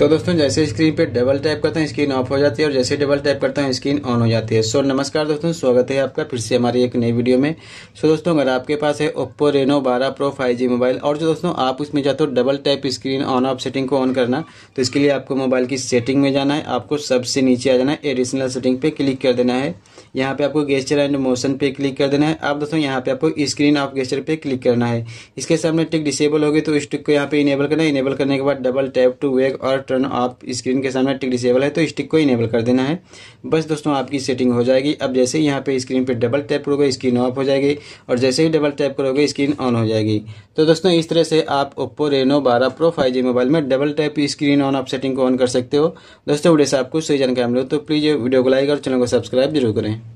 तो दोस्तों जैसे स्क्रीन पे डबल टैप करते हैं स्क्रीन ऑफ हो जाती है और जैसे डबल टैप करते हैं स्क्रीन ऑन हो जाती है सो नमस्कार दोस्तों स्वागत है आपका फिर से हमारी एक नई वीडियो में सो दोस्तों अगर आपके पास है Oppo Reno 12 pro 5G mobile और जो दोस्तों आप उसमें चाहते हो double tap screen on off setting को ऑन करना तो इसके लिए आपको मोबाइल की सेटिंग में जाना है आपको सबसे नीचे आ जाना है एडिशनल सेटिंग पर क्लिक कर देना है यहाँ पे आपको गेस्चर एंड मोशन पे क्लिक कर देना है आप दोस्तों यहाँ पे आपको स्क्रीन ऑफ गेस्चर पे क्लिक करना है इसके सामने टिक डिसेबल होगी तो इस टिक को यहाँ पे इनेबल करना है इनेबल करने के बाद डबल टैप टू वेग और बटन आप स्क्रीन के सामने टिक डिसेबल है तो स्टिक को इनेबल कर देना है बस दोस्तों आपकी सेटिंग हो जाएगी अब जैसे यहाँ पे स्क्रीन पे डबल टैप करोगे स्क्रीन ऑफ हो जाएगी और जैसे ही डबल टैप करोगे स्क्रीन ऑन हो जाएगी तो दोस्तों इस तरह से आप ओप्पो रेनो बारह प्रो फाइव मोबाइल में डबल टैप स्क्रीन ऑन आप सेटिंग को ऑन कर सकते हो दोस्तों वीडियो से आपको सही जानकारी मिले तो प्लीज़ वीडियो को लाइक और चैनल को सब्सक्राइब जरूर करें